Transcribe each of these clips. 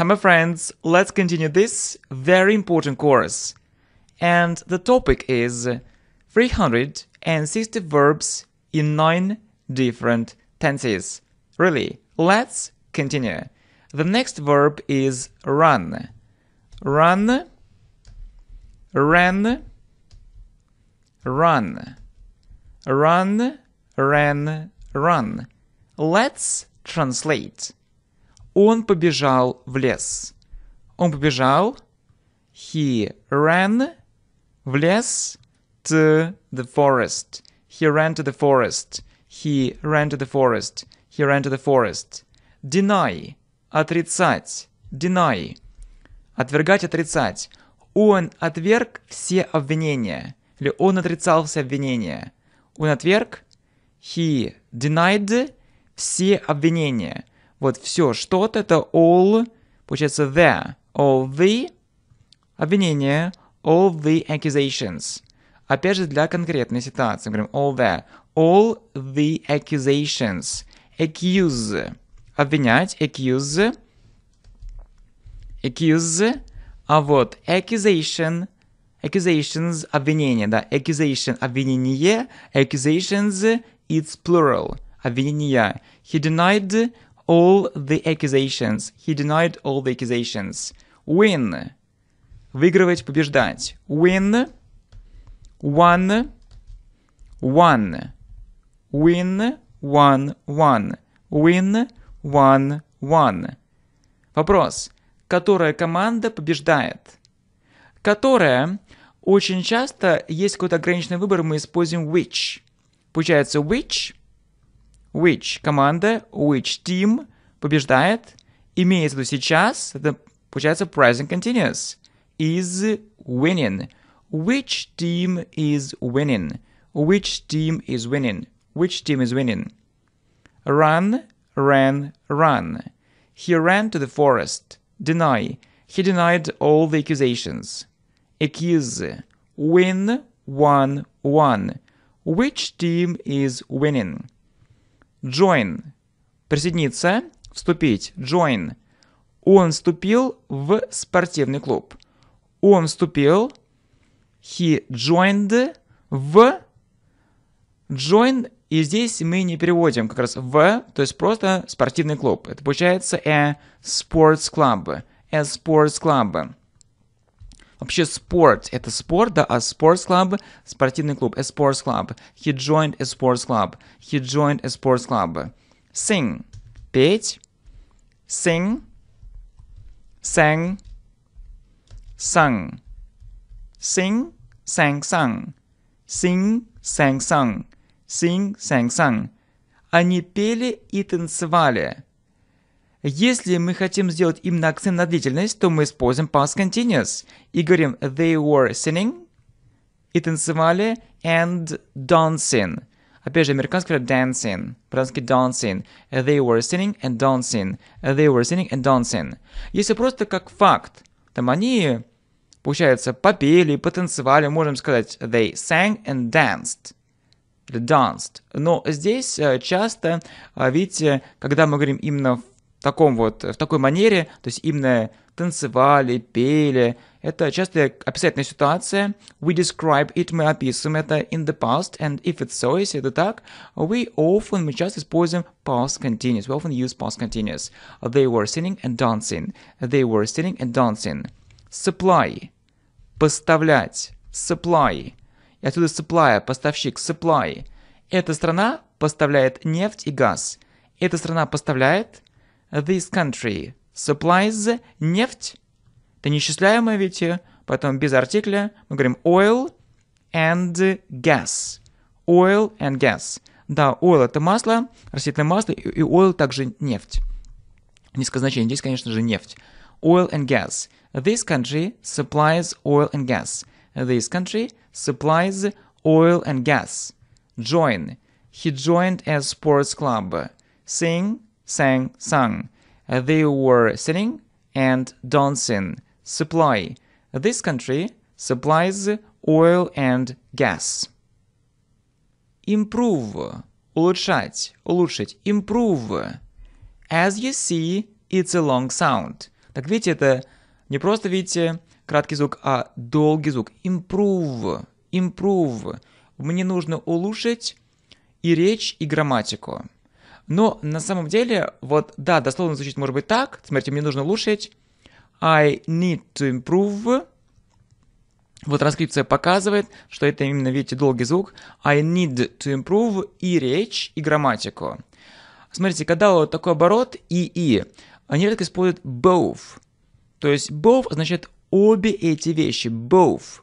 Hi my friends, let's continue this very important course. And the topic is 360 verbs in 9 different tenses. Really, let's continue. The next verb is run. Run, ran, run, run, ran, run. Let's translate. Он побежал в лес. Он побежал. He ran в лес to the forest. He ran to the forest. He ran to the forest. He ran to the forest. Deny. Отрицать. Deny. Отвергать, отрицать. Он отверг все обвинения. Или он отрицал все обвинения. Он отверг. He denied все обвинения. Вот все что-то, это all, получается the, all the, обвинение, all the accusations. Опять же, для конкретной ситуации, мы говорим all the, all the accusations, accuse, обвинять, accuse, accuse, а вот accusation, accusations, обвинение, да, accusation, обвинение, accusations, it's plural, обвинения. He denied all the accusations. He denied all the accusations. Win. Выигрывать, побеждать. Win. One. One. Win. One. One. Win. One. One. Вопрос. Которая команда побеждает? Которая. Очень часто есть какой-то ограниченный выбор, мы используем which. Получается which – which команда, which team побеждает, имеется в виду сейчас, это получается present continuous, is winning. Which team is winning? Which team is winning? Which team is winning? Run, ran, run. He ran to the forest. Deny. He denied all the accusations. Accuse. Win, won, won. Which team is winning? Join. Присоединиться, вступить. Join. Он вступил в спортивный клуб. Он вступил. He joined в join. И здесь мы не переводим как раз в, то есть просто спортивный клуб. Это получается a sports club. A sports club. Вообще sport – это спорт, да, а sports club – спортивный клуб, a sports club. He joined a sports club. He joined a sports club. Sing – петь. Sing – sang. Sung. Sing – sang, sung. Sing – sang, sung. Sing – sang, sung. Они пели и танцевали. Если мы хотим сделать именно акцент на длительность, то мы используем past continuous и говорим they were singing и танцевали and dancing. Опять же, американский говорят dancing, по-русски dancing. They were singing and dancing. They were singing and dancing. Если просто как факт, там они, получается, попели, потанцевали, можем сказать they sang and danced danced. Но здесь э, часто, э, видите, когда мы говорим именно в таком вот, э, в такой манере, то есть именно танцевали, пели. Это частая описательная ситуация. We describe it, мы описываем это in the past, and if it's so, если это так, we often, мы часто используем past continuous. We often use past continuous. They were singing and dancing. They were singing and dancing. Supply. Поставлять. Supply. И отсюда supply, поставщик, supply. Эта страна поставляет нефть и газ. Эта страна поставляет this country supplies нефть. Это неисчисляемое, видите, потом без артикля мы говорим oil and gas. Oil and gas. Да, oil это масло, растительное масло, и oil также нефть. Низкое значение. Здесь, конечно же, нефть. Oil and gas. This country supplies oil and gas. This country supplies oil and gas. Join. He joined a sports club. Sing sang, sung. They were singing and dancing. Supply. This country supplies oil and gas. Improve. Улучшать. Улучшить. Improve. As you see, it's a long sound. Так видите, это не просто, видите, краткий звук, а долгий звук. Improve. Improve. Мне нужно улучшить и речь, и грамматику. Но на самом деле, вот да, дословно звучит может быть так. Смотрите, мне нужно улучшить. I need to improve. Вот транскрипция показывает, что это именно, видите, долгий звук. I need to improve и речь, и грамматику. Смотрите, когда вот такой оборот и и, они редко используют both. То есть both означает обе эти вещи. Both.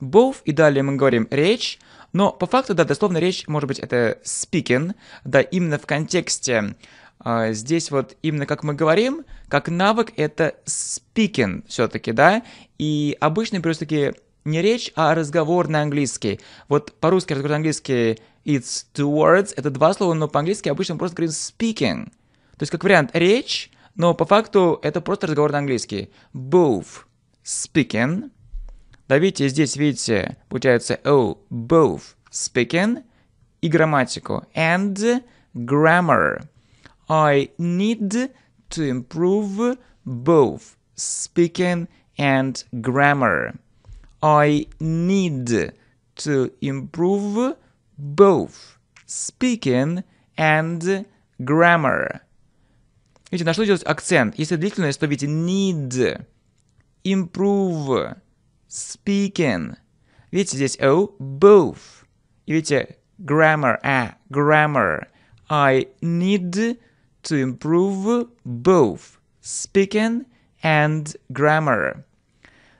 Both, и далее мы говорим речь, но по факту, да, дословно речь, может быть, это speaking, да, именно в контексте а, здесь вот именно как мы говорим, как навык это speaking все-таки, да, и обычно берешь таки не речь, а разговор на английский. Вот по-русски разговор на английский it's two words, это два слова, но по-английски обычно мы просто говорим speaking. То есть как вариант речь, но по факту это просто разговор на английский. Both speaking Давите здесь, видите, получается oh, both speaking и грамматику. And grammar. I need to improve both speaking and grammar. I need to improve both speaking and grammar. Видите, на что делать акцент? Если длительность, то видите need, improve, speaking. Видите, здесь O, both. И видите, grammar, a «а», grammar. I need to improve both speaking and grammar.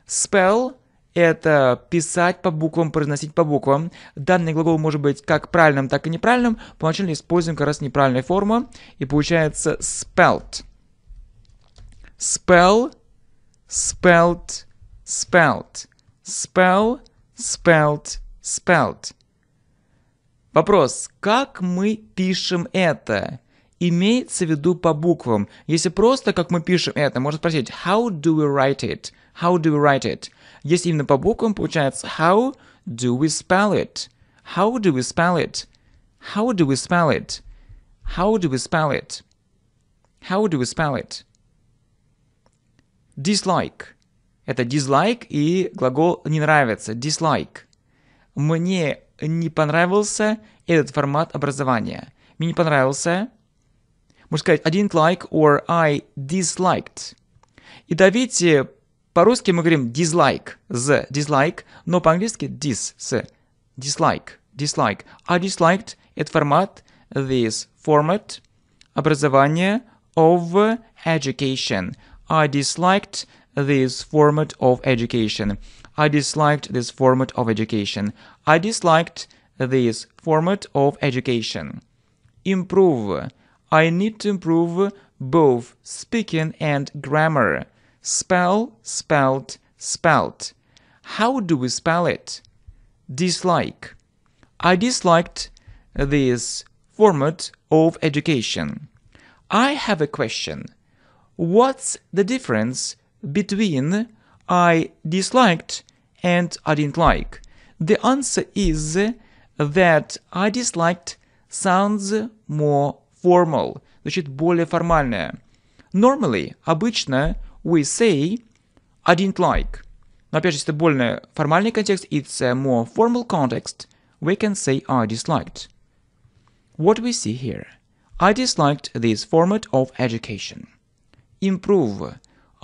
Spell – это писать по буквам, произносить по буквам. Данный глагол может быть как правильным, так и неправильным. Поначалу используем как раз неправильная форма, и получается spelt. Spell, spelt, spelt. Spell, spelt, spelt. Вопрос, как мы пишем это? Имеется в виду по буквам. Если просто, как мы пишем это, можно спросить how do we write it? How do we write it? Если именно по буквам, получается how do we spell it? How do we spell it? How do we spell it? How do we spell it? How do we spell it? Dislike. Это dislike и глагол не нравится, dislike. Мне не понравился этот формат образования. Мне не понравился. Можно сказать I didn't like or I disliked. И давайте по-русски мы говорим dislike, the dislike, но по-английски dis, с, dislike, dislike. I disliked этот формат, this format, образование of education. I а disliked this format of education. I disliked this format of education. I disliked this format of education. Improve. I need to improve both speaking and grammar. Spell, spelt, spelt. How do we spell it? Dislike. I disliked this format of education. I have a question. What's the difference between I disliked and I didn't like? The answer is that I disliked sounds more formal, значит более формальное. Normally, обычно we say I didn't like. Но опять же, если это более формальный контекст, it's a more formal context, we can say I disliked. What we see here. I disliked this format of education. Improve.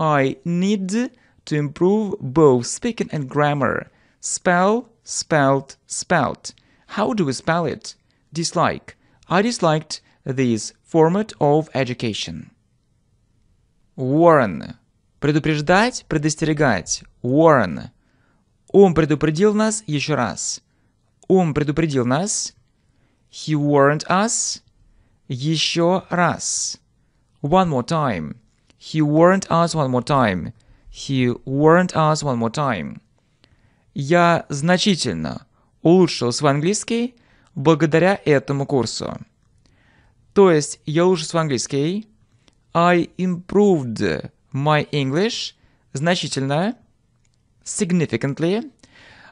I need to improve both speaking and grammar. Spell, spelt, spelt. How do we spell it? Dislike. I disliked this format of education. Warren. Предупреждать, предостерегать. Warren. Он предупредил нас еще раз. Он предупредил нас. He warned us. Еще раз. One more time. He warned us one more time. He warned us one more time. Я значительно улучшил свой английский благодаря этому курсу. То есть я улучшил свой английский. I improved my English значительно. Significantly.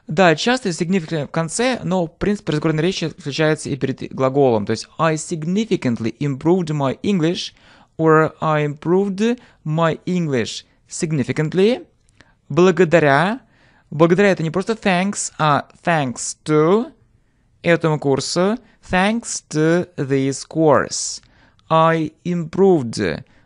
Да, часто significantly в конце, но принцип разговорной речи встречается и перед глаголом. То есть I significantly improved my English – or I improved my English significantly. Благодаря. Благодаря это не просто thanks, а thanks to этому курсу. Thanks to this course. I improved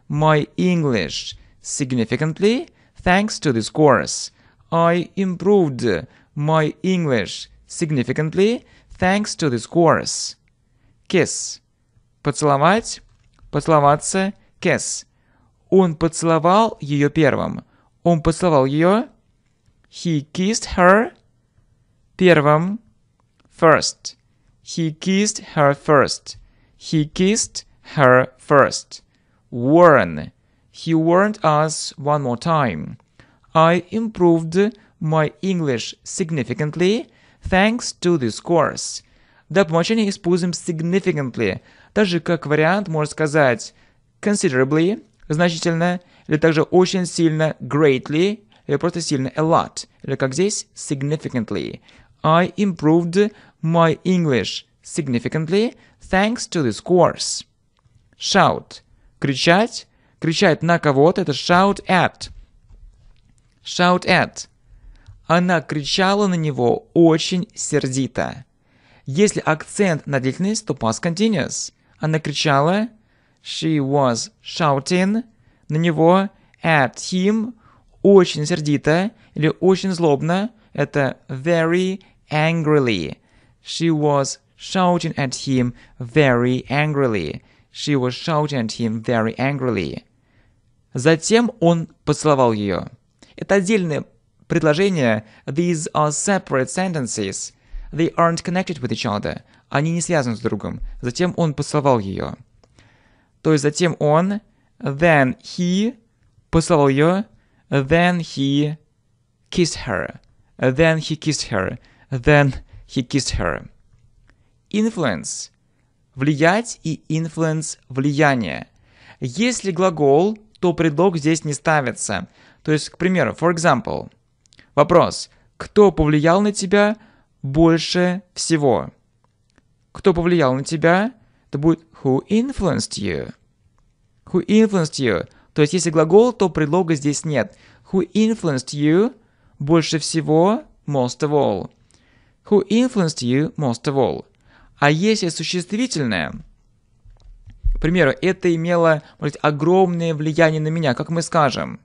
my English significantly thanks to this course. I improved my English significantly thanks to this course. Kiss. Поцеловать, поцеловаться – kiss. Он поцеловал ее первым. Он поцеловал ее. He kissed her первым. First. He kissed her first. He kissed her first. Warn. He warned us one more time. I improved my English significantly thanks to this course. До помолчания используем significantly. Даже как вариант можно сказать considerably, значительно, или также очень сильно, greatly, или просто сильно, a lot, или как здесь, significantly. I improved my English significantly thanks to this course. Shout. Кричать. Кричать на кого-то. Это shout at. Shout at. Она кричала на него очень сердито. Если акцент на длительность, то past continuous. Она кричала She was shouting на него at him очень сердито или очень злобно. Это very angrily. She was shouting at him very angrily. She was shouting at him very angrily. Затем он поцеловал ее. Это отдельное предложение. These are separate sentences. They aren't connected with each other. Они не связаны с другом. Затем он поцеловал ее. то есть затем он, then he поцеловал ее, then he kissed her, then he kissed her, then he kissed her. Influence – влиять и influence – влияние. Если глагол, то предлог здесь не ставится. То есть, к примеру, for example. Вопрос – кто повлиял на тебя больше всего? Кто повлиял на тебя то будет who influenced you. Who influenced you. То есть, если глагол, то предлога здесь нет. Who influenced you больше всего, most of all. Who influenced you most of all. А если существительное, к примеру, это имело может, огромное влияние на меня, как мы скажем.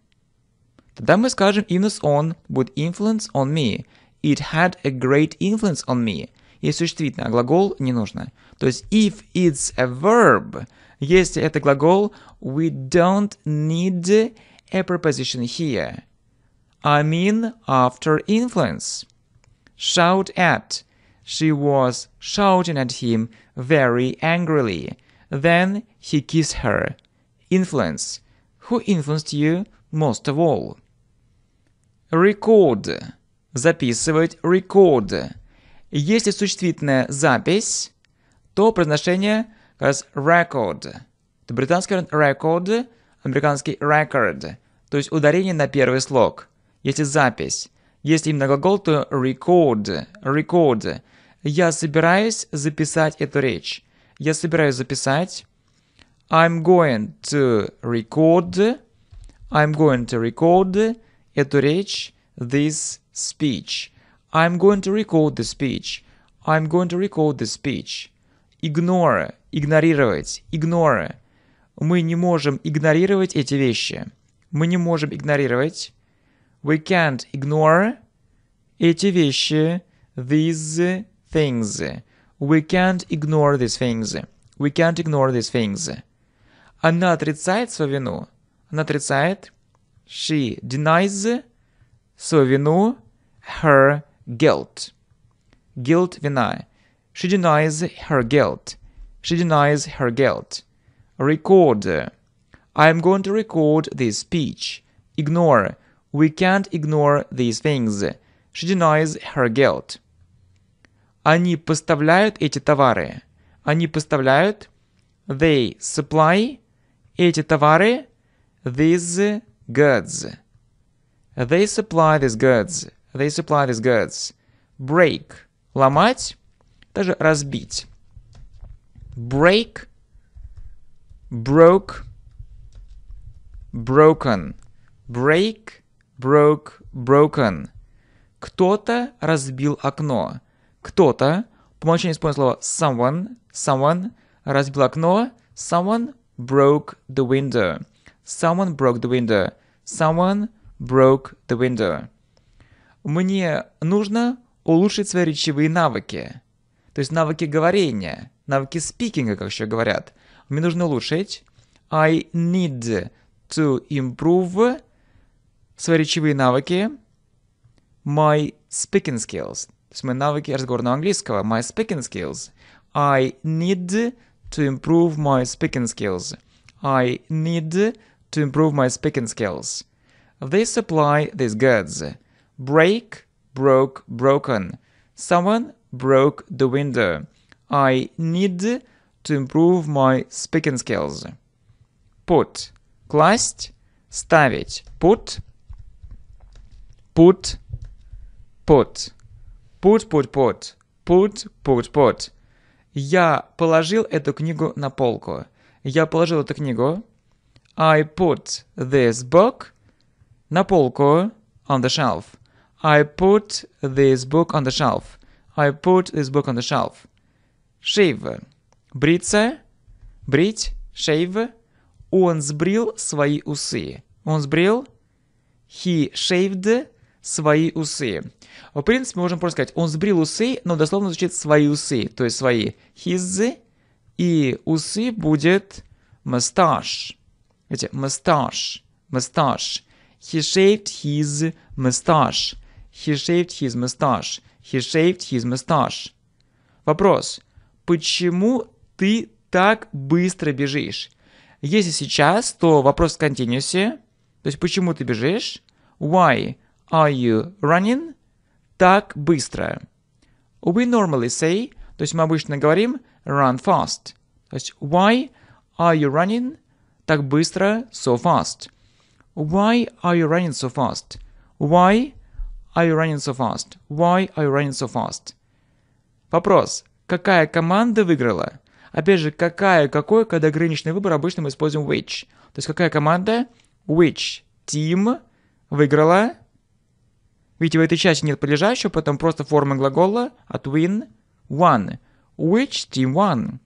Тогда мы скажем, minus on будет influence on me. It had a great influence on me есть существительное, а глагол не нужно. То есть if it's a verb, если это глагол, we don't need a preposition here. I mean after influence. Shout at. She was shouting at him very angrily. Then he kissed her. Influence. Who influenced you most of all? Record. Записывать record. Если существительная «запись», то произношение как раз «record». Это британский «record», американский «record», то есть ударение на первый слог. Если «запись», если именно глагол, то «record», «record». Я собираюсь записать эту речь. Я собираюсь записать I'm going to record I'm going to record эту речь, this speech – I'm going to record the speech. I'm going to record the speech. Ignore. Игнорировать. Ignore. Мы не можем игнорировать эти вещи. Мы не можем игнорировать. We can't ignore эти вещи. These things. We can't ignore these things. We can't ignore these things. Она отрицает свою вину. Она отрицает. She denies свою вину. Her guilt. Guilt вина. She denies her guilt. She denies her guilt. Record. I am going to record this speech. Ignore. We can't ignore these things. She denies her guilt. Они поставляют эти товары. Они поставляют. They supply эти товары. These goods. They supply these goods. They supply these goods. Break – ломать, даже разбить. Break, broke, broken. Break, broke, broken. Кто-то разбил окно. Кто-то, по умолчанию используем слово someone, someone разбил окно, someone broke the window. Someone broke the window. Someone broke the window мне нужно улучшить свои речевые навыки. То есть навыки говорения, навыки спикинга, как еще говорят. Мне нужно улучшить. I need to improve свои речевые навыки. My speaking skills. То есть мои навыки разговорного английского. My speaking skills. I need to improve my speaking skills. I need to improve my speaking skills. They supply these goods. break, broke, broken. Someone broke the window. I need to improve my speaking skills. Put. Класть. Ставить. Put. Put. Put. Put, put, put. Put, put, put. Я положил эту книгу на полку. Я положил эту книгу. I put this book на полку on the shelf. I put this book on the shelf. I put this book on the shelf. Shave. Бриться. Брить. Shave. Он сбрил свои усы. Он сбрил. He shaved свои усы. В принципе, можем просто сказать, он сбрил усы, но дословно звучит свои усы, то есть свои. His и усы будет mustache. Видите, mustache, mustache. He shaved his mustache. He shaved his mustache. He shaved his mustache. Вопрос. Почему ты так быстро бежишь? Если сейчас, то вопрос в континуусе. То есть, почему ты бежишь? Why are you running так быстро? We normally say, то есть мы обычно говорим run fast. То есть, why are you running так быстро so fast? Why are you running so fast? Why are you running so fast? Why are you running so fast? Вопрос. Какая команда выиграла? Опять же, какая, какой, когда ограниченный выбор, обычно мы используем which. То есть какая команда? Which team выиграла? Видите, в этой части нет подлежащего, поэтому просто форма глагола от win – won. Which team won?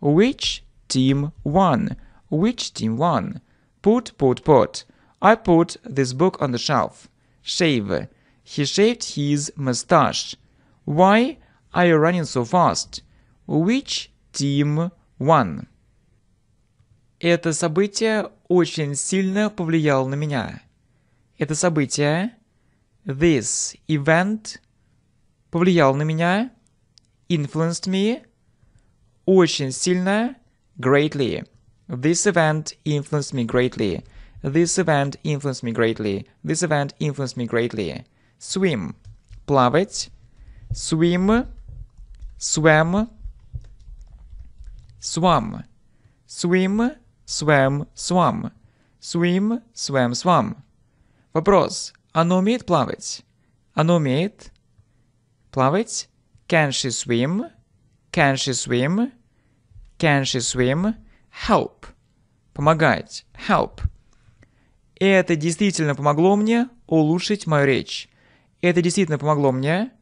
Which team won? Which team won? Put, put, put. I put this book on the shelf. Shave. He shaved his mustache. Why are you running so fast? Which team won? Это событие очень сильно повлияло на меня. Это событие, this event, повлияло на меня, influenced me, очень сильно, greatly. This event influenced me greatly. This event influenced me greatly. This event influenced me greatly. swim – плавать, swim, swam, swam, swim, swam, swam, swim, swam, swam. Вопрос. Она умеет плавать? Она умеет плавать? Can she swim? Can she swim? Can she swim? Help. Помогать. Help. это действительно помогло мне улучшить мою речь. Это действительно помогло мне.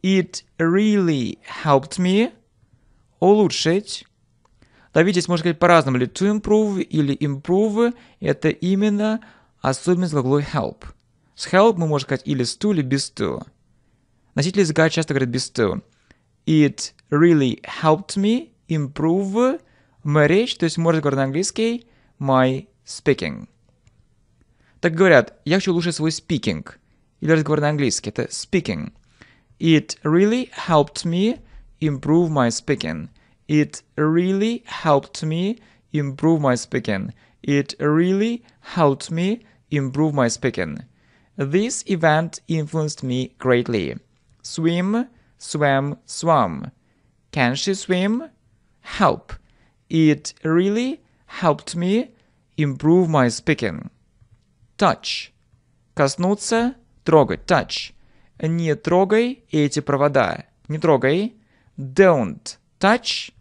It really helped me. Улучшить. Да, видите, здесь можно сказать по-разному. Или to improve, или improve. Это именно особенность глагола help. С help мы можем сказать или с to, или без to. Носители языка часто говорят без to. It really helped me improve my речь, то есть можно говорить на английский my speaking. Так говорят, я хочу улучшить свой speaking – или разговор на английский, это speaking. It really helped me improve my speaking. It really helped me improve my speaking. It really helped me improve my speaking. This event influenced me greatly. Swim, swam, swam. Can she swim? Help. It really helped me improve my speaking. Touch. Коснуться, Трогать. Touch. Не трогай эти провода. Не трогай. Don't touch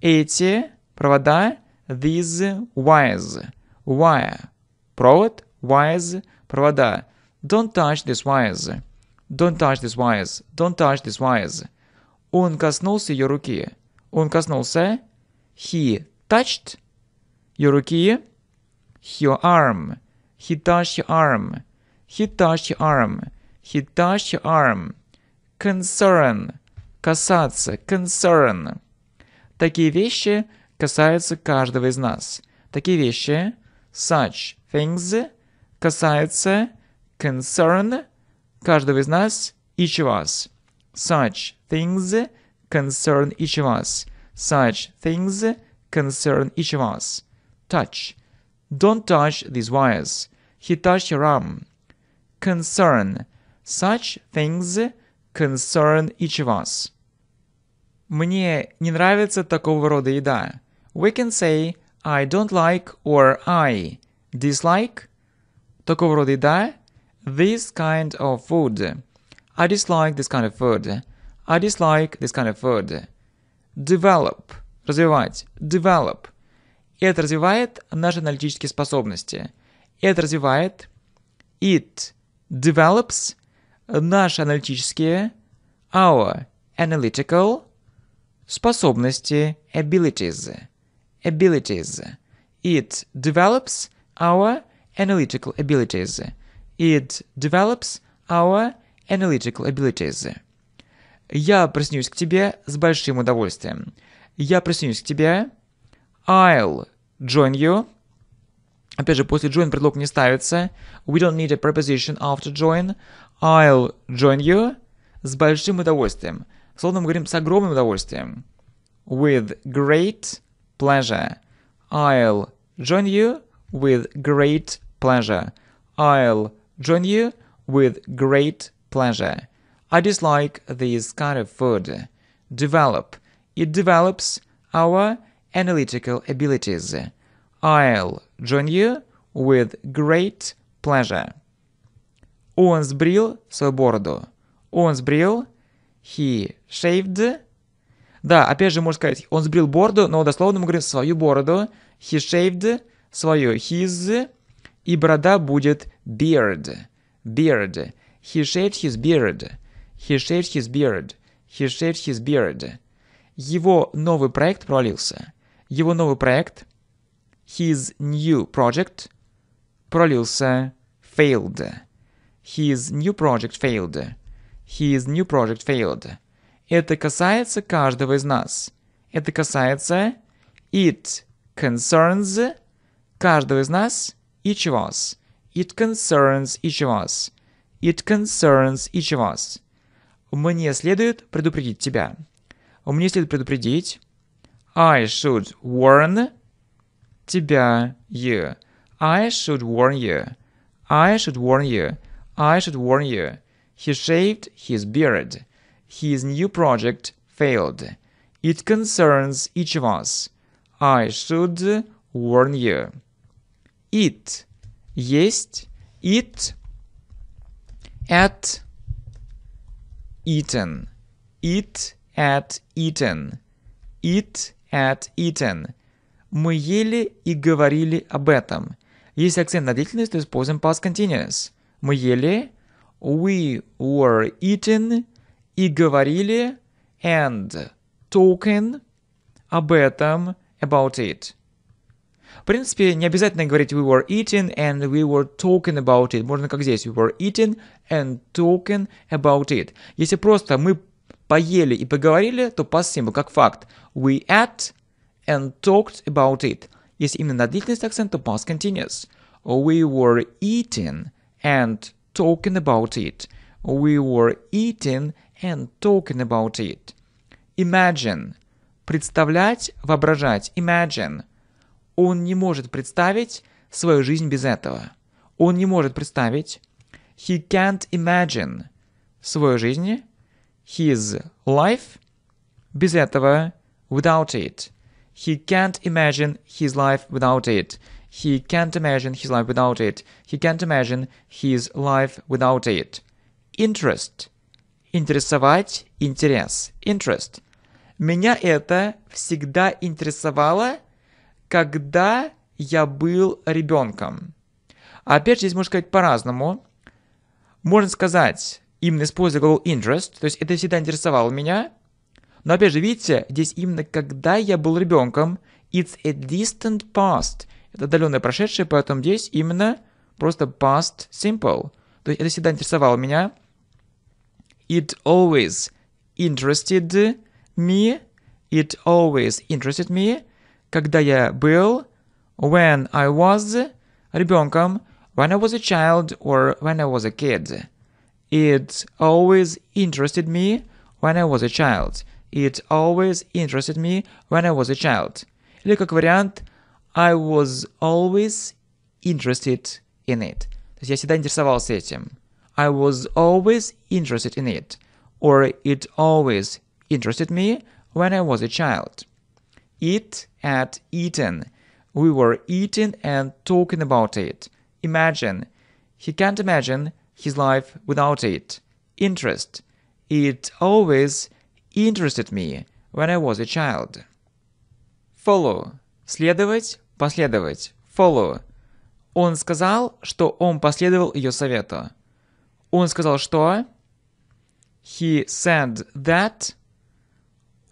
эти провода. These wires. Wire. Провод. Wires. Провода. Don't touch these wires. Don't touch these wires. Don't touch these wires. Он коснулся ее руки. Он коснулся. He touched ее руки. Your arm. He touched your arm. He Hitachi Arm. He Hitachi Arm. Concern. Касаться. Concern. Такие вещи касаются каждого из нас. Такие вещи, such things, касаются, concern, каждого из нас, each of us. Such things concern each of us. Such things concern each of us. Touch. Don't touch these wires. He touched your arm concern. Such things concern each of us. Мне не нравится такого рода еда. We can say I don't like or I dislike. Такого рода еда. This kind of food. I dislike this kind of food. I dislike this kind of food. Develop. Развивать. Develop. Это развивает наши аналитические способности. Это развивает it develops, наши аналитические, our analytical, способности, abilities, abilities. It develops our analytical abilities. It develops our analytical abilities. Я проснусь к тебе с большим удовольствием. Я проснусь к тебе. I'll join you. Опять же, после join предлог не ставится. We don't need a preposition after join. I'll join you. С большим удовольствием. Словно мы говорим с огромным удовольствием. With great pleasure. I'll join you with great pleasure. I'll join you with great pleasure. I dislike this kind of food. Develop. It develops our analytical abilities. I'll join you with great pleasure. Он сбрил свою бороду. Он сбрил. He shaved. Да, опять же можно сказать, он сбрил бороду, но дословно мы говорим свою бороду. He shaved свою his. И борода будет beard. Beard. He shaved his beard. He shaved his beard. He shaved his beard. Его новый проект провалился. Его новый проект – His new project пролился failed. His new project failed. His new project failed. Это касается каждого из нас. Это касается it concerns каждого из нас each of us. It concerns each of us. It concerns each of us. Мне следует предупредить тебя. Мне следует предупредить. I should warn тебя, you. I should warn you. I should warn you. I should warn you. He shaved his beard. His new project failed. It concerns each of us. I should warn you. It. Есть. It. At. Eaten. It at Eton. It at Eton. Мы ели и говорили об этом. Если акцент на длительность, то используем past continuous. Мы ели, we were eating и говорили and talking об этом, about it. В принципе, не обязательно говорить we were eating and we were talking about it. Можно как здесь, we were eating and talking about it. Если просто мы поели и поговорили, то past simple, как факт. We ate and talked about it. Если именно длительность акцента past continuous. We were eating and talking about it. We were eating and talking about it. Imagine. Представлять, воображать. Imagine. Он не может представить свою жизнь без этого. Он не может представить. He can't imagine свою жизнь. His life. Без этого. Without it. He can't imagine his life without it. He can't imagine his life without it. He can't imagine his life without it. Interest. Интересовать, интерес. Interest. Меня это всегда интересовало, когда я был ребенком. Опять же, здесь можно сказать по-разному. Можно сказать, именно используя глагол interest, то есть это всегда интересовало меня – но опять же, видите, здесь именно когда я был ребенком, it's a distant past. Это отдаленное прошедшее, поэтому здесь именно просто past simple. То есть это всегда интересовало меня. It always interested me. It always interested me. Когда я был, when I was ребенком, when I was a child or when I was a kid. It always interested me when I was a child. It always interested me when I was a child. Или как вариант I was always interested in it. То есть я всегда интересовался этим. I was always interested in it. Or it always interested me when I was a child. It at eaten. We were eating and talking about it. Imagine. He can't imagine his life without it. Interest. It always interested me when I was a child. Follow. Следовать, последовать. Follow. Он сказал, что он последовал ее совету. Он сказал, что... He said that...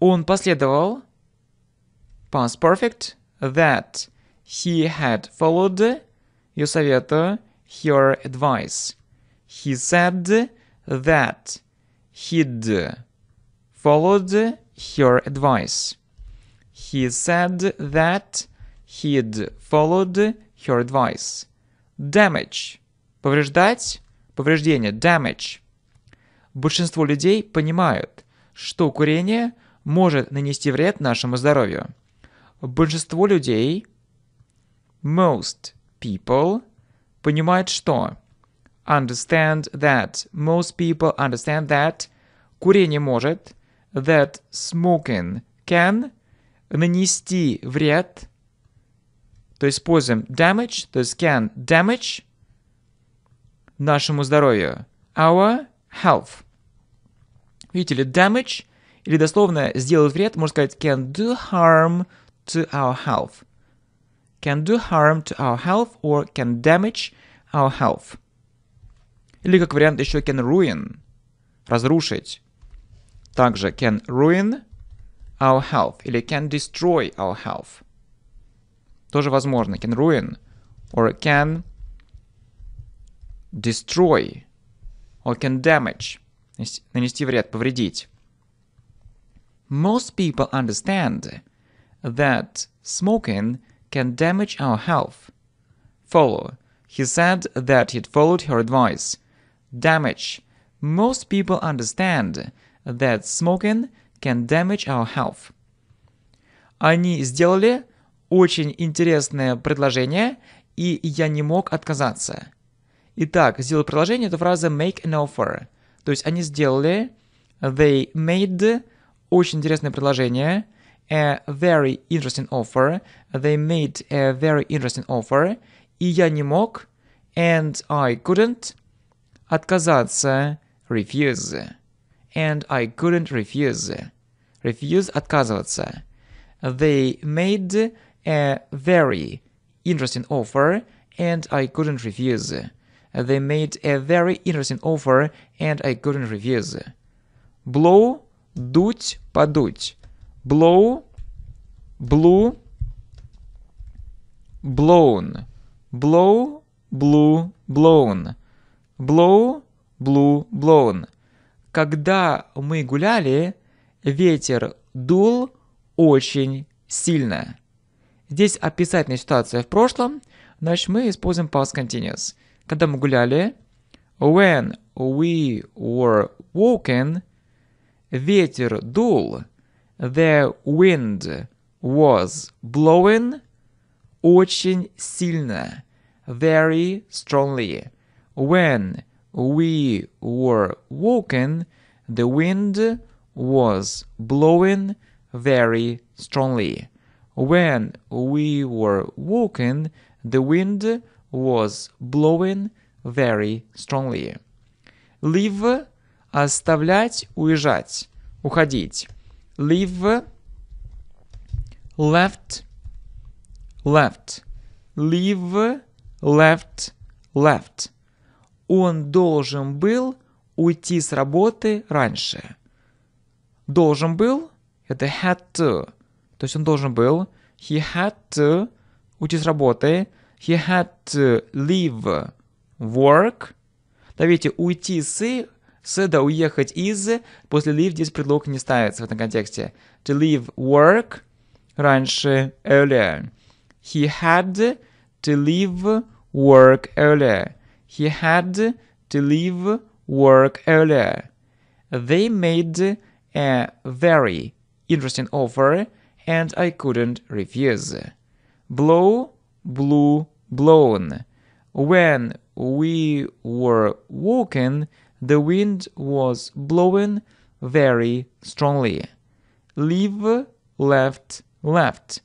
Он последовал... Past perfect. That he had followed ее совету, her advice. He said that he'd followed her advice. He said that he'd followed her advice. Damage. Повреждать. Повреждение. Damage. Большинство людей понимают, что курение может нанести вред нашему здоровью. Большинство людей, most people, понимают, что understand that, most people understand that курение может that smoking can нанести вред. То есть используем damage, то есть can damage нашему здоровью. Our health. Видите ли, damage, или дословно сделать вред, можно сказать can do harm to our health. Can do harm to our health or can damage our health. Или как вариант еще can ruin, разрушить также can ruin our health или can destroy our health. Тоже возможно can ruin or can destroy or can damage нанести вред, повредить. Most people understand that smoking can damage our health. Follow. He said that he followed her advice. Damage. Most people understand that smoking can damage our health. Они сделали очень интересное предложение, и я не мог отказаться. Итак, сделал предложение, это фраза make an offer. То есть они сделали, they made очень интересное предложение, a very interesting offer, they made a very interesting offer, и я не мог, and I couldn't отказаться, refuse. and I couldn't refuse. Refuse отказываться. They made a very interesting offer and I couldn't refuse. They made a very interesting offer and I couldn't refuse. Blow, дуть, подуть. Blow, blue, blown. Blow, blue, blown. Blow, blue, blown. Когда мы гуляли, ветер дул очень сильно. Здесь описательная ситуация в прошлом, значит мы используем past continuous. Когда мы гуляли, when we were walking, ветер дул, the wind was blowing очень сильно, very strongly. When we were walking, the wind was blowing very strongly. When we were walking, the wind was blowing very strongly. Leave – оставлять, уезжать, уходить. Leave – left, left. Leave – left, left. он должен был уйти с работы раньше. Должен был – это had to. То есть он должен был – he had to уйти с работы, he had to leave work. Да, видите, уйти с, с, да, уехать из, после leave здесь предлог не ставится в этом контексте. To leave work раньше, earlier. He had to leave work earlier. He had to leave work earlier. They made a very interesting offer and I couldn't refuse. Blow, blew, blown. When we were walking, the wind was blowing very strongly. Leave, left, left.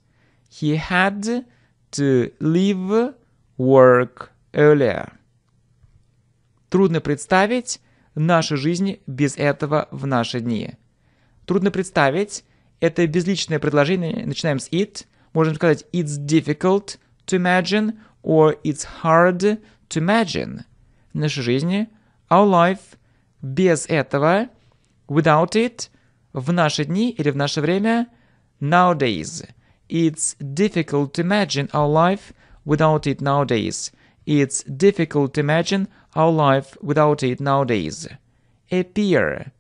He had to leave work earlier. Трудно представить нашу жизнь без этого в наши дни. Трудно представить, это безличное предложение, начинаем с it, можем сказать it's difficult to imagine or it's hard to imagine. Наша жизнь, our life, без этого, without it, в наши дни или в наше время, nowadays. It's difficult to imagine our life without it nowadays. It's difficult to imagine Our life without it nowadays. Appear.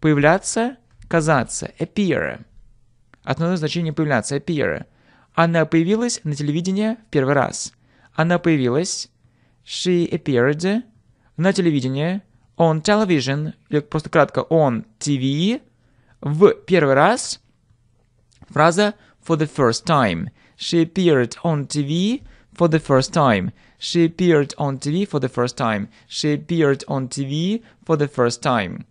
Появляться, казаться. Appear. Основное значение появляться. Appear. Она появилась на телевидении в первый раз. Она появилась. She appeared. На телевидении. On television. Или просто кратко on TV. В первый раз. Фраза for the first time. She appeared on TV for the first time. She appeared on TV for the first time. She appeared on TV for the first time.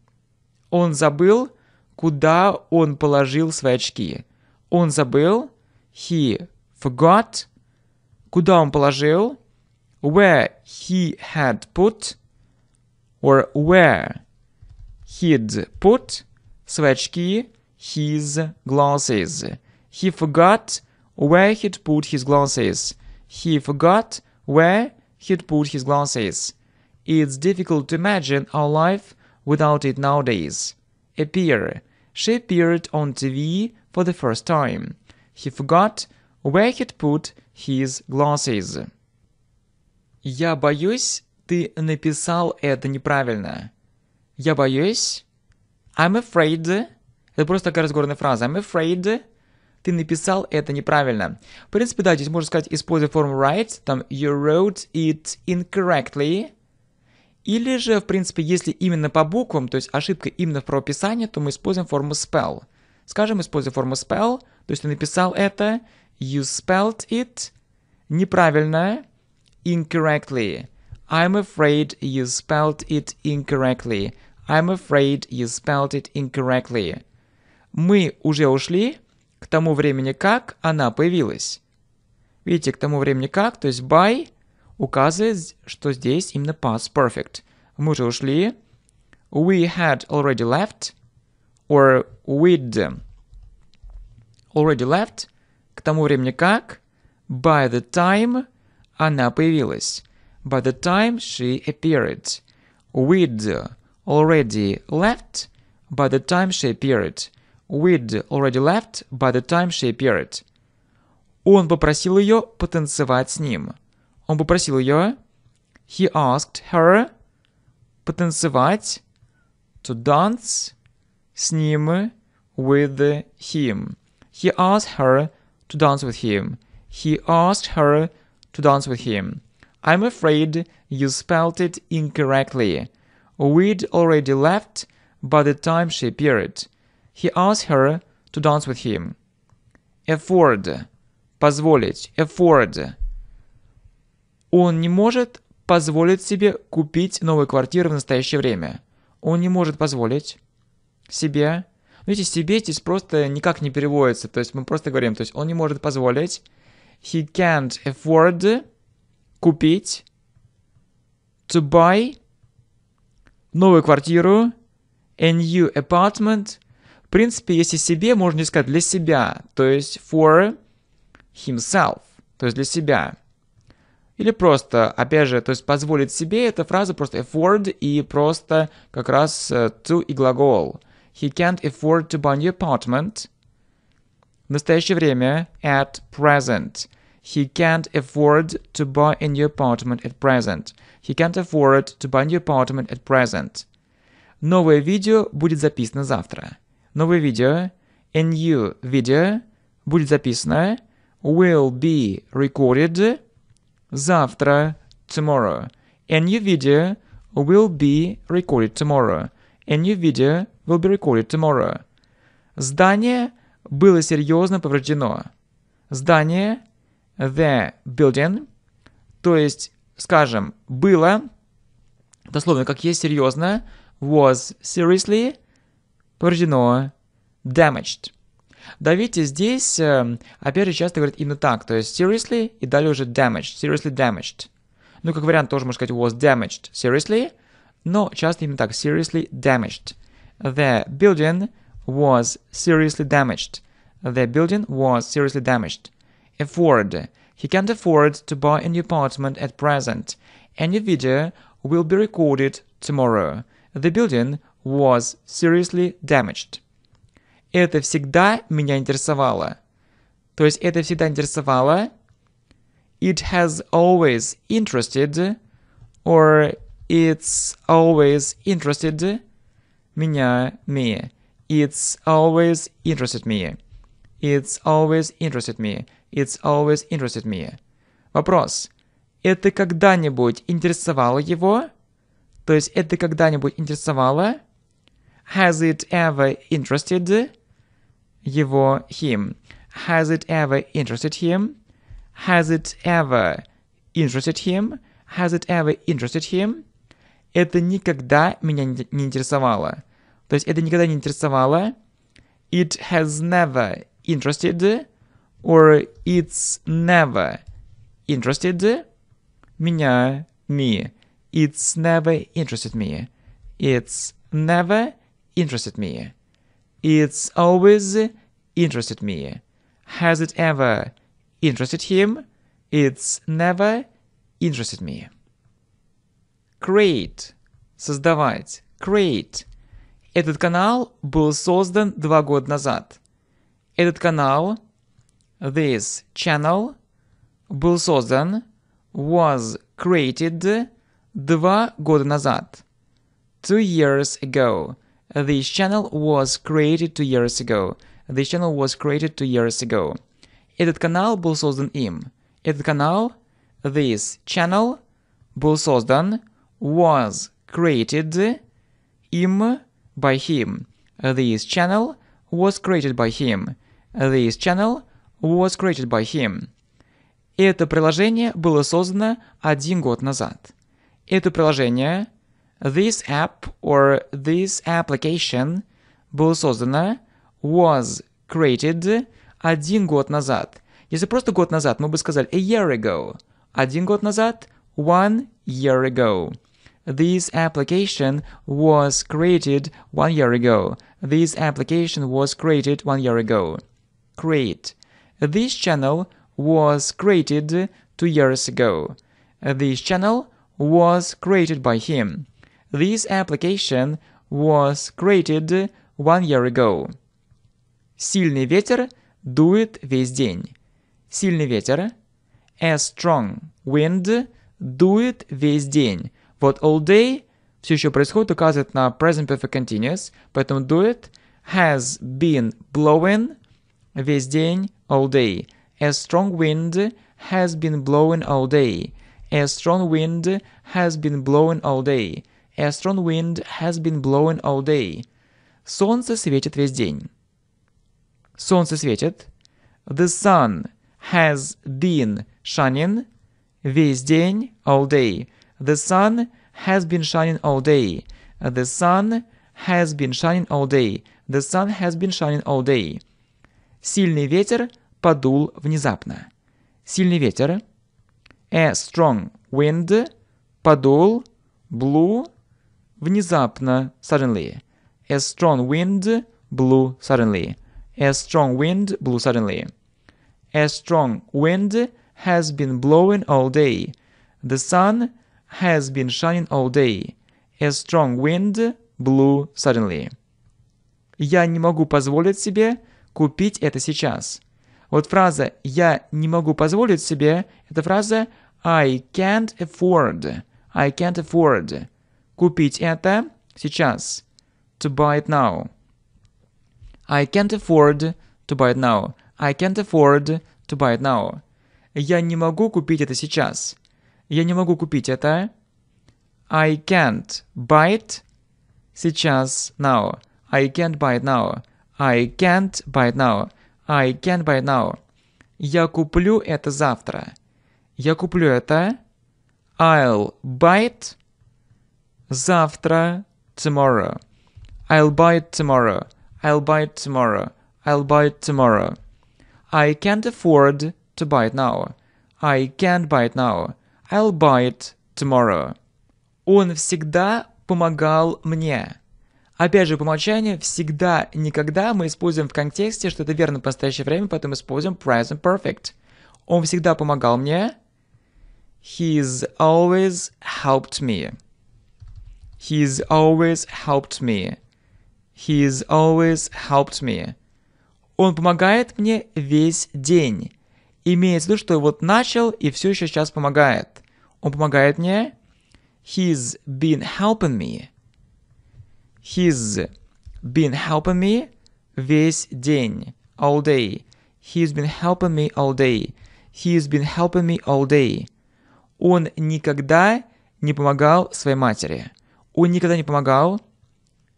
Он забыл, куда он положил свои очки. Он забыл. He forgot. Куда он положил? Where he had put. Or where he'd put свои очки. His glasses. He forgot where he'd put his glasses. He forgot where he'd put his glasses. It's difficult to imagine our life without it nowadays. Appear. She appeared on TV for the first time. He forgot where he'd put his glasses. Я боюсь, ты написал это неправильно. Я боюсь. I'm afraid. Это просто такая разговорная фраза. I'm afraid ты написал это неправильно. В принципе, да, здесь можно сказать, используя форму write, там you wrote it incorrectly, или же, в принципе, если именно по буквам, то есть ошибка именно в правописании, то мы используем форму spell. Скажем, используя форму spell, то есть ты написал это, you spelled it неправильно, incorrectly. I'm afraid you spelled it incorrectly. I'm afraid you spelled it incorrectly. Мы уже ушли, тому времени как она появилась. Видите, к тому времени как, то есть by указывает, что здесь именно past perfect. Мы уже ушли. We had already left. Or we'd already left. К тому времени как. By the time она появилась. By the time she appeared. We'd already left. By the time she appeared. We'd already left by the time she appeared. Он попросил ее потанцевать с ним. Он попросил ее... He asked her... Потанцевать... To dance... С ним... With him. He asked her to dance with him. He asked her to dance with him. I'm afraid you spelled it incorrectly. We'd already left by the time she appeared. He asked her to dance with him. Afford. Позволить. Afford. Он не может позволить себе купить новую квартиру в настоящее время. Он не может позволить себе. Ну, видите, себе здесь просто никак не переводится. То есть мы просто говорим, то есть он не может позволить. He can't afford купить to buy новую квартиру a new apartment принципе, если себе, можно искать для себя, то есть for himself, то есть для себя. Или просто, опять же, то есть позволить себе, эта фраза просто afford и просто как раз э, to и глагол. He can't afford to buy a new apartment. В настоящее время at present. He can't afford to buy a new apartment at present. He can't afford to buy a new apartment at present. Новое видео будет записано завтра новое видео, a new video будет записано, will be recorded завтра, tomorrow. A new video will be recorded tomorrow. A new video will be recorded tomorrow. Здание было серьезно повреждено. Здание, the building, то есть, скажем, было, дословно как есть серьезно, was seriously повреждено, damaged. Давите здесь, э, опять же, часто говорят именно так, то есть seriously и далее уже damaged, seriously damaged. Ну, как вариант, тоже можно сказать was damaged seriously, но часто именно так, seriously damaged. The building was seriously damaged. The building was seriously damaged. Afford. He can't afford to buy a new apartment at present. Any video will be recorded tomorrow. The building was seriously damaged. Это всегда меня интересовало. То есть это всегда интересовало. It has always interested or it's always interested меня, me. It's always interested me. It's always interested me. It's always interested me. Вопрос. Это когда-нибудь интересовало его? То есть это когда-нибудь интересовало? Has it ever interested его him? Has it ever interested him? Has it ever interested him? Has it ever interested him? Это никогда меня не интересовало. То есть это никогда не интересовало. It has never interested or it's never interested меня me. It's never interested me. It's never interested me. It's always interested me. Has it ever interested him? It's never interested me. Create. Создавать. Create. Этот канал был создан два года назад. Этот канал, this channel, был создан, was created, два года назад. Two years ago. This channel was created two years ago. This channel was created two years ago. Этот канал был создан им. Этот канал, this channel, был создан, was created им, by him. This channel was created by him. This channel was created by him. Это приложение было создано один год назад. Это приложение – this app or this application, был создано, was created один год назад. Если просто год назад, мы бы сказали a year ago. Один год назад, one year ago. This application was created one year ago. This application was created one year ago. Create. This channel was created two years ago. This channel was created by him. This application was created one year ago. Сильный ветер дует весь день. Сильный ветер. A strong wind дует весь день. Вот all day все еще происходит, указывает на present perfect continuous, поэтому дует has been blowing весь день, all day. A strong wind has been blowing all day. A strong wind has been blowing all day. A strong wind has been blowing all day. Солнце светит весь день. Солнце светит. The sun has been shining весь день, all day. The sun has been shining all day. The sun has been shining all day. The sun has been shining all day. Сильный ветер подул внезапно. Сильный ветер. A strong wind подул, blew внезапно, suddenly. A strong wind blew suddenly. A strong wind blew suddenly. A strong wind has been blowing all day. The sun has been shining all day. A strong wind blew suddenly. Я не могу позволить себе купить это сейчас. Вот фраза «я не могу позволить себе» — это фраза «I can't afford». «I can't afford». Купить это сейчас. To buy it now. I can't afford to buy it now. I can't afford to buy it now. Я не могу купить это сейчас. Я не могу купить это. I can't buy it сейчас now. I can't buy it now. I can't buy it now. I can't buy it now. Я куплю это завтра. Я куплю это. I'll buy it Завтра. Tomorrow. I'll buy it tomorrow. I'll buy it tomorrow. I'll buy it tomorrow. I can't afford to buy it now. I can't buy it now. I'll buy it tomorrow. Он всегда помогал мне. Опять же, по умолчанию, всегда, никогда мы используем в контексте, что это верно в настоящее время, потом используем present perfect. Он всегда помогал мне. He's always helped me. He's always helped me. He's always helped me. Он помогает мне весь день. Имеется в виду, что вот начал и все еще сейчас помогает. Он помогает мне. He's been helping me. He's been helping me весь день. All day. He's been helping me all day. He's been helping me all day. Он никогда не помогал своей матери. Он никогда не помогал.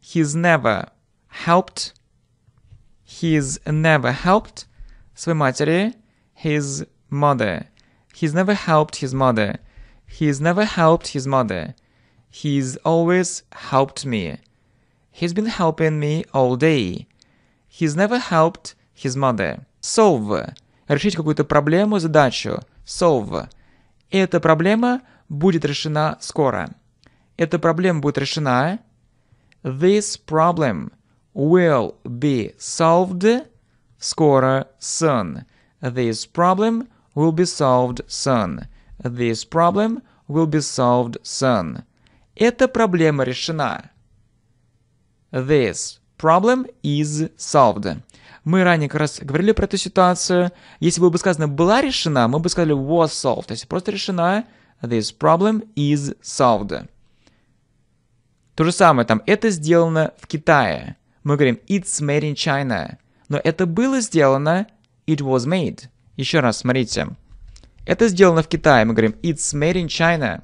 He's never helped. He's never helped своей матери. His mother. He's never helped his mother. He's never helped his mother. He's always helped me. He's been helping me all day. He's never helped his mother. Solve. Решить какую-то проблему, задачу. Solve. Эта проблема будет решена скоро. эта проблема будет решена. This problem will be solved скоро soon. This problem will be solved soon. This problem will be solved soon. Эта проблема решена. This problem is solved. Мы ранее как раз говорили про эту ситуацию. Если было бы сказано «была решена», мы бы сказали «was solved», то есть просто решена. This problem is solved. То же самое там, это сделано в Китае. Мы говорим it's made in China. Но это было сделано, it was made. Еще раз, смотрите. Это сделано в Китае, мы говорим it's made in China.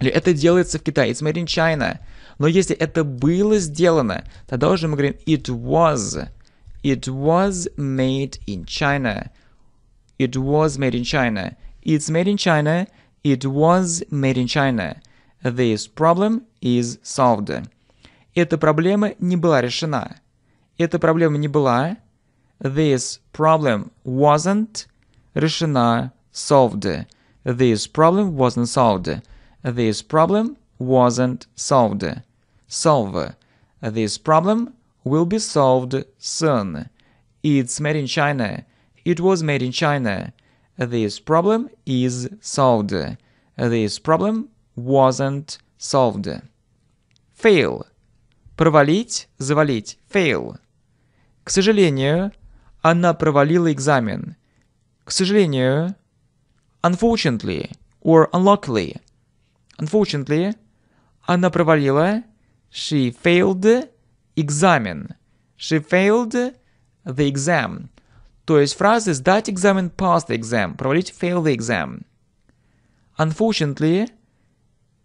Или это делается в Китае, it's made in China. Но если это было сделано, тогда уже мы говорим it was. It was made in China. It was made in China. It's made in China. It was made in China. This problem is solved. Эта проблема не была решена. Эта проблема не была. This problem wasn't решена. Solved. This problem wasn't solved. This problem wasn't solved. Solve. This problem will be solved soon. It's made in China. It was made in China. This problem is solved. This problem wasn't solved. Fail. Провалить, завалить. Fail. К сожалению, она провалила экзамен. К сожалению, unfortunately or unluckily. Unfortunately, она провалила she failed экзамен. She failed the exam. То есть фразы сдать экзамен, pass the exam, провалить fail the exam. Unfortunately,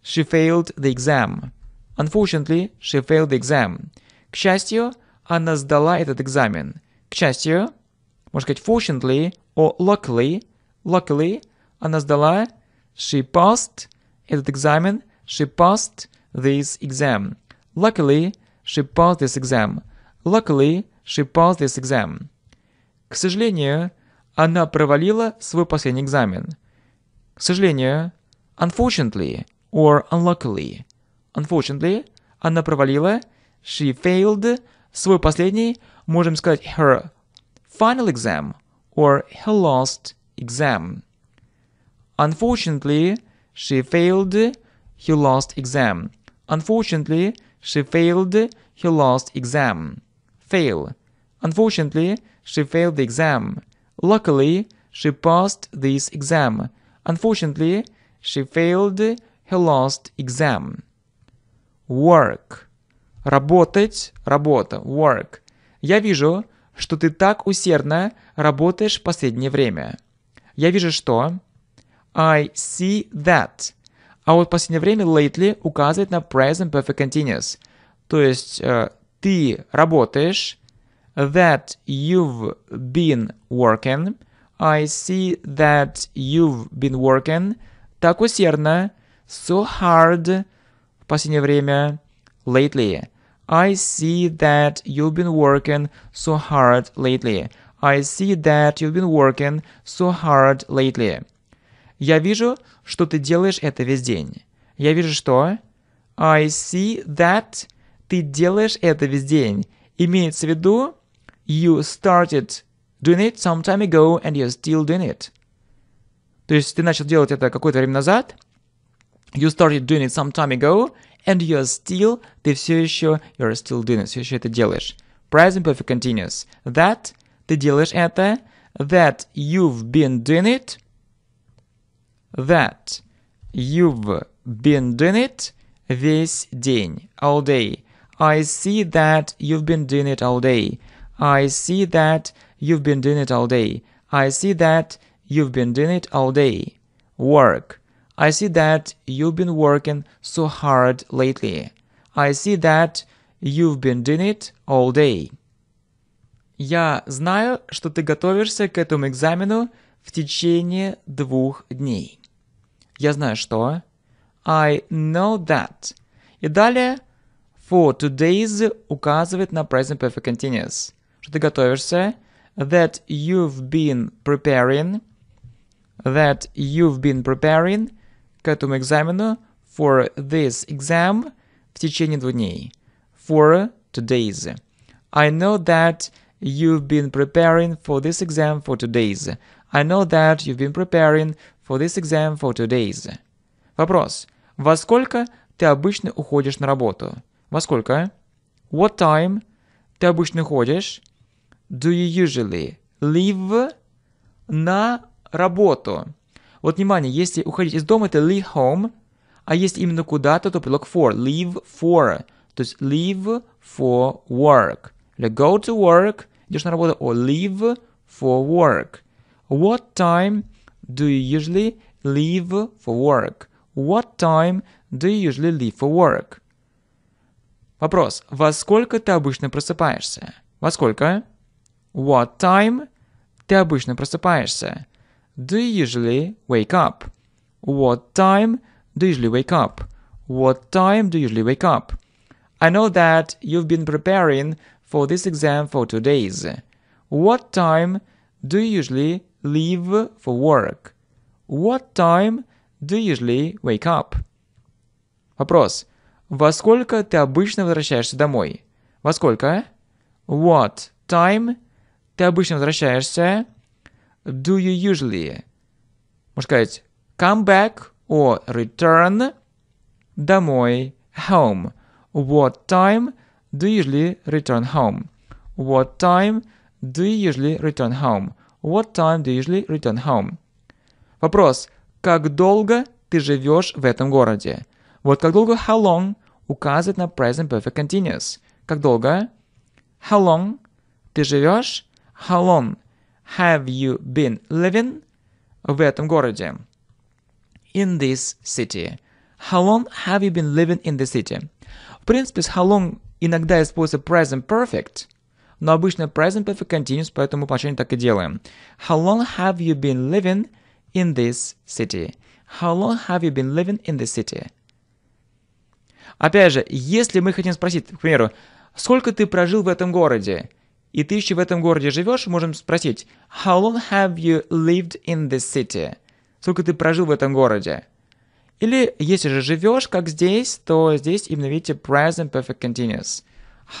She failed the exam. Unfortunately, she failed the exam. К счастью, она сдала этот экзамен. К счастью, можно сказать fortunately or luckily. Luckily, она сдала. She passed этот экзамен. She passed this exam. Luckily, she passed this exam. Luckily, she passed this exam. К сожалению, она провалила свой последний экзамен. К сожалению, unfortunately, or unluckily. Unfortunately, она провалила, she failed, свой последний, можем сказать her final exam or her last exam. Unfortunately, she failed her last exam. Unfortunately, she failed her last exam. Fail. Unfortunately, she failed the exam. Luckily, she passed this exam. Unfortunately, she failed he lost exam. Work. Работать, работа, work. Я вижу, что ты так усердно работаешь в последнее время. Я вижу, что... I see that. А вот в последнее время lately указывает на present perfect continuous. То есть э, ты работаешь, that you've been working, I see that you've been working, так усердно, so hard в последнее время lately. I see that you've been working so hard lately. I see that you've been working so hard lately. Я вижу, что ты делаешь это весь день. Я вижу, что I see that ты делаешь это весь день. Имеется в виду you started doing it some time ago and you're still doing it. То есть ты начал делать это какое-то время назад – You started doing it some time ago, and you're still, ты все еще, you're still doing it, все еще это делаешь. Present perfect continuous. That, ты делаешь это. That you've been doing it. That you've been doing it весь день, all day. I see that you've been doing it all day. I see that you've been doing it all day. I see that you've been doing it all day. Work. I see that you've been working so hard lately. I see that you've been doing it all day. Я знаю, что ты готовишься к этому экзамену в течение двух дней. Я знаю, что... I know that. И далее for two days указывает на present perfect continuous. Что ты готовишься? That you've been preparing. That you've been preparing – к этому экзамену for this exam в течение двух дней. For two days. I know that you've been preparing for this exam for two days. I know that you've been preparing for this exam for two days. Вопрос. Во сколько ты обычно уходишь на работу? Во сколько? What time ты обычно уходишь? Do you usually leave на работу? Вот внимание, если уходить из дома, это leave home, а если именно куда-то, то предлог for, leave for, то есть leave for work. Или go to work, идешь на работу, or leave for work. What time do you usually leave for work? What time do you usually leave for work? Вопрос. Во сколько ты обычно просыпаешься? Во сколько? What time ты обычно просыпаешься? do you usually wake up? What time do you usually wake up? What time do you usually wake up? I know that you've been preparing for this exam for two days. What time do you usually leave for work? What time do you usually wake up? Вопрос. Во сколько ты обычно возвращаешься домой? Во сколько? What time ты обычно возвращаешься do you usually? Можно сказать come back or return домой, home. What time do you usually return home? What time do you usually return home? What time do you usually return home? Вопрос. Как долго ты живешь в этом городе? Вот как долго how long указывает на present perfect continuous. Как долго? How long ты живешь? How long have you been living в этом городе? In this city. How long have you been living in the city? В принципе, с how long иногда используется present perfect, но обычно present perfect continuous, поэтому по отношению так и делаем. How long have you been living in this city? How long have you been living in the city? Опять же, если мы хотим спросить, к примеру, сколько ты прожил в этом городе? и ты еще в этом городе живешь, можем спросить «How long have you lived in this city?» Сколько ты прожил в этом городе? Или если же живешь, как здесь, то здесь именно видите present perfect continuous.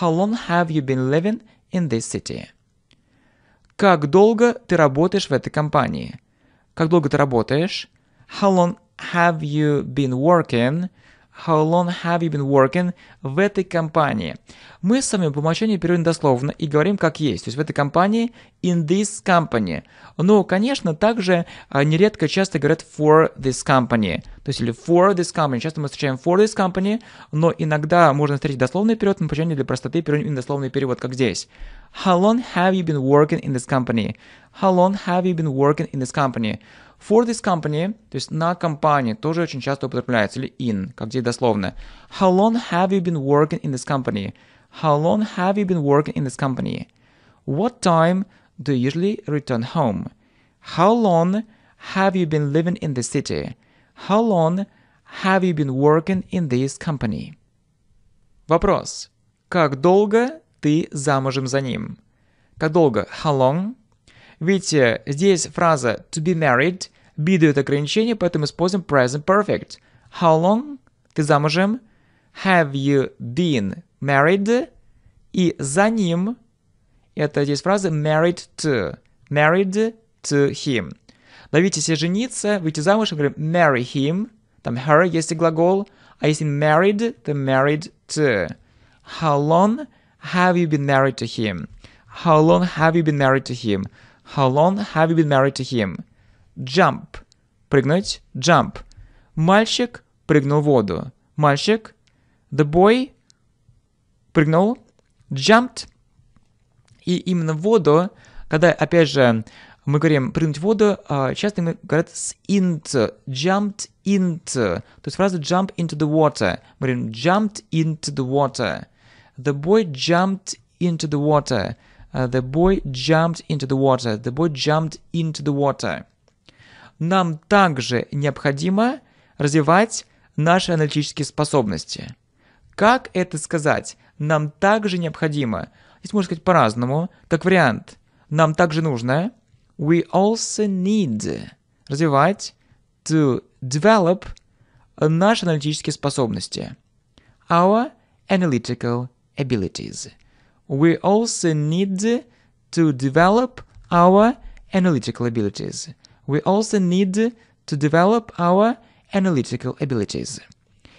How long have you been living in this city? Как долго ты работаешь в этой компании? Как долго ты работаешь? How long have you been working how long have you been working в этой компании. Мы с вами по умолчанию переводим дословно и говорим как есть, то есть в этой компании, in this company. Но, конечно, также а, нередко часто говорят for this company, то есть или for this company. Часто мы встречаем for this company, но иногда можно встретить дословный перевод, мы по для простоты переводим дословный перевод, как здесь. How long have you been working in this company? How long have you been working in this company? For this company, то есть на компании, тоже очень часто употребляется, или in, как здесь дословно. How long have you been working in this company? How long have you been working in this company? What time do you usually return home? How long have you been living in the city? How long have you been working in this company? Вопрос. Как долго ты замужем за ним? Как долго? How long? Видите, здесь фраза to be married, be дает ограничение, поэтому используем present perfect. How long? Ты замужем? Have you been married? И за ним, это здесь фраза married to, married to him. Ловите если жениться, выйти замуж, мы говорим marry him, там her если глагол, а если married, то married to. How long have you been married to him? How long have you been married to him? How long have you been married to him? Jump. Прыгнуть. Jump. Мальчик прыгнул в воду. Мальчик. The boy прыгнул. Jumped. И именно в воду, когда, опять же, мы говорим «прыгнуть в воду», а, часто мы говорят с «into», «jumped into», то есть фраза «jump into the water». Мы говорим «jumped into the water». The boy jumped into the water. Uh, the boy jumped into the water. The boy jumped into the water. Нам также необходимо развивать наши аналитические способности. Как это сказать? Нам также необходимо. Здесь можно сказать по-разному. Как вариант. Нам также нужно. We also need развивать to develop наши аналитические способности. Our analytical abilities. we also need to develop our analytical abilities. We also need to develop our analytical abilities.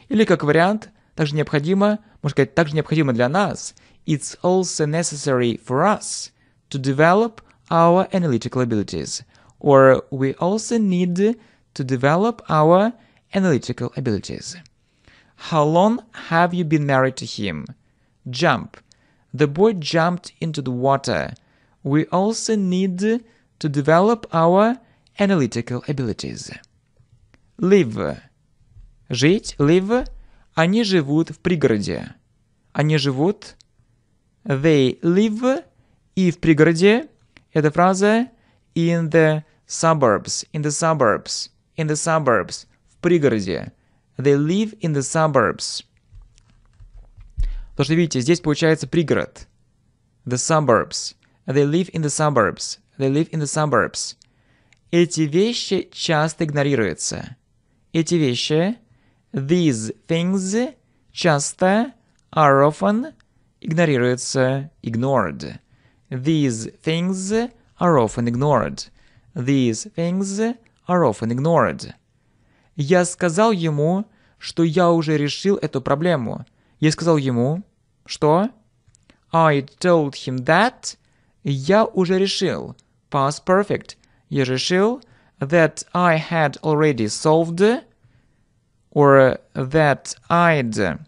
Или как вариант, также необходимо, можно сказать, также необходимо для нас, it's also necessary for us to develop our analytical abilities. Or we also need to develop our analytical abilities. How long have you been married to him? Jump. The boy jumped into the water. We also need to develop our analytical abilities. Live. Жить, live. Они живут в пригороде. Они живут. They live. И в пригороде. Эта фраза in the suburbs, in the suburbs, in the suburbs. В пригороде. They live in the suburbs. Потому что, видите, здесь получается пригород. The suburbs. They live in the suburbs. They live in the suburbs. Эти вещи часто игнорируются. Эти вещи, these things, часто, are often, игнорируются, ignored. These things are often ignored. These things are often ignored. Я сказал ему, что я уже решил эту проблему. Я сказал ему, что I told him that я уже решил past perfect. Я решил that I had already solved or that I'd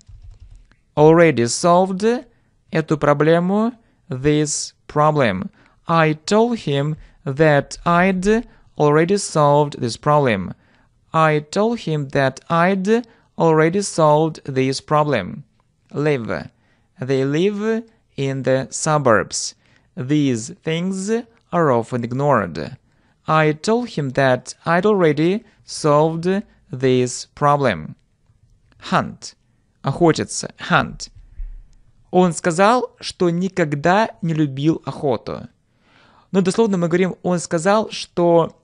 already solved эту проблему this problem. I told him that I'd already solved this problem. I told him that I'd already solved this problem. live. They live in the suburbs. These things are often ignored. I told him that I'd already solved this problem. Hunt. Охотиться. Hunt. Он сказал, что никогда не любил охоту. Но дословно мы говорим, он сказал, что